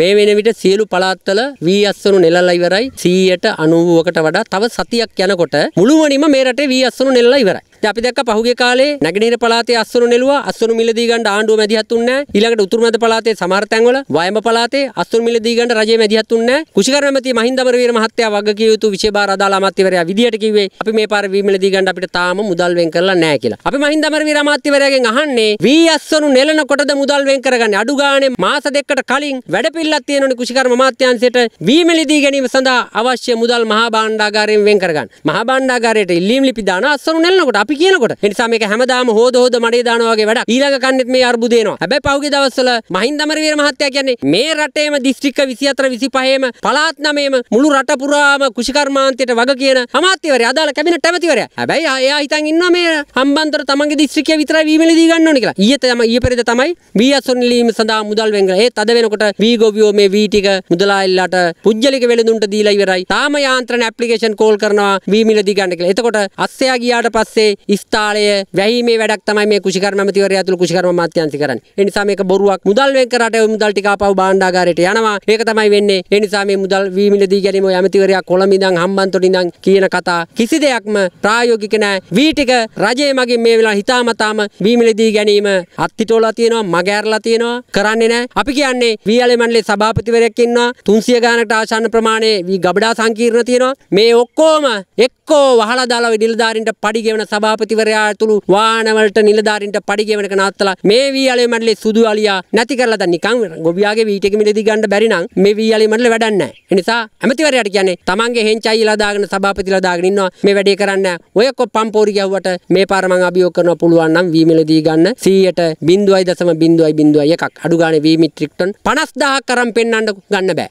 මේ වෙන විට සියලු පළාත්වල වී අස්සනු නෙලලා ඉවරයි 100ට 90කට වඩා තව සතියක් යනකොට මුළුමනින්ම මේ රටේ වී අස්සනු නෙලලා ඉවරයි. අපි දැක්ක පහුගේ කාලේ නැගෙනහිර පළාතේ අස්වනු නෙළුවා අස්වනු මිලදී ගන්න ආණ්ඩුව මැදිහත් වුණේ නැහැ ඊළඟට උතුරු මැද පළාතේ සමහර තැන්වල වයඹ පළාතේ අස්වනු මිලදී ගන්න රජය මැදිහත් වුණේ නැහැ කුෂිකර මැති මහින්ද අමරවීර මහත්තයා වග කිය යුතු විශේෂභාර අදාළ අමාත්‍යවරයා විදියට කිව්වේ අපි මේ පාර වී මිලදී ගන්න අපිට තාම මුදල් වෙන් කරලා නැහැ කියලා අපි මහින්ද අමරවීර අමාත්‍යවරයාගෙන් අහන්නේ වී අස්වනු නෙලනකොටද මුදල් වෙන් කරගන්නේ අඩු ගානේ මාස දෙකකට කලින් වැඩපිළිවෙලක් තියෙනවනේ කුෂිකර්ම අමාත්‍යාංශයට වී මිලදී ගැනීම සඳහා අවශ්‍ය මුදල් මහා භාණ්ඩාගාරයෙන් වෙන් කරගන්න මහා භාණ්ඩාගාරයට ඉල්ලීම් ලිපි දාන අස්වනු නෙලනකොට අපි කියනකොට එනිසා මේක හැමදාම හෝද හෝද මඩේ දානවා වගේ වැඩක් ඊළඟ කන්නෙත් මේ අර්බුදේනවා හැබැයි පහුගිය දවස්වල මහින්ද අමරවීර මහත්තයා කියන්නේ මේ රටේම දිස්ත්‍රික්ක 24 25ම පළාත් 9ම මුළු රට පුරාම කුෂිකර්මාන්තයට වග කියන අමාත්‍යවරයා අදාළ කැබිනට් ඇමතිවරයා හැබැයි එයා හිතන් ඉන්නවා මේ හම්බන්තොට තමන්ගේ දිස්ත්‍රික්කය විතරයි වීමලි දී ගන්න ඕනේ කියලා ඊයේ තමයි ඊයේ පෙරේද තමයි වී අසොන් ලිවීම සඳහා මුදල් වෙන් කරලා ඒ තද වෙනකොට වී ගොවියෝ මේ වී ටික මුදලාල්ලට පුජ්ජලික වෙළඳුන්ට දීලා ඉවරයි තාම යාන්ත්‍රණ ඇප්ලිකේෂන් කෝල් කරනවා වී මිල දී ගන්න කියලා එතකොට අස්සයා ගියාට පස්සේ ස්ථාලය වැහීමේ වැඩක් තමයි මේ කුෂිකර්ම ඇමතිවරයා තුළ කුෂිකර්ම අමාත්‍යාංශ කරන්නේ. ඒ නිසා මේක බොරුවක්. මුදල් වෙන් කරාට ඒ මුදල් ටික ආපහු භාණ්ඩාගාරයට යනවා. ඒක තමයි වෙන්නේ. ඒ නිසා මේ මුදල් වීමිලදී ගැනීම ඔය ඇමතිවරයා කොළඹ ඉඳන් හම්බන්තොට ඉඳන් කියන කතා කිසි දෙයක්ම ප්‍රායෝගික නෑ. වී ටික රජයේ මගින් මේ වෙලාව හිතාමතාම වීමිලදී ගැනීම අත්තිටෝලා තියෙනවා, මගහැරලා තියෙනවා. කරන්නේ නෑ. අපි කියන්නේ වීඇලේ මණ්ඩලයේ සභාපතිවරයෙක් ඉන්නවා. 300 ගානකට ආසන්න ප්‍රමාණය වී ගබඩා සංකීර්ණ තියෙනවා. මේ ඔක්කොම එක්කෝ වහලා දාලා විදුලිධාරීන්ට පඩි ගෙවන සභා සභාපතිවරයා ඇතුළු වාහනවලට නිලධාරීන්ට පඩිගෙවනක නවත්තලා මේ වී අලේ මඩලේ සුදු අලියා නැති කරලා දැන් නිකන් ගොවියාගේ වීටක මිලදී ගන්න බැරි නම් මේ වී අලේ මඩල වැඩක් නැහැ. ඒ නිසා ඇමතිවරයාට කියන්නේ තමන්ගේ හෙන්චයිලා දාගෙන සභාපතිලා දාගෙන ඉන්නවා මේ වැඩේ කරන්න ඔය කො පම්පෝරි ගැහුවට මේ පාර මං අභියෝග කරනවා පුළුවන් නම් වී මිලදී ගන්න 100ට 0.0.1ක් අඩු ගානේ වී මිත්‍රික් ටන් 50000ක් කරන් පෙන්වන්න ගන්න බෑ.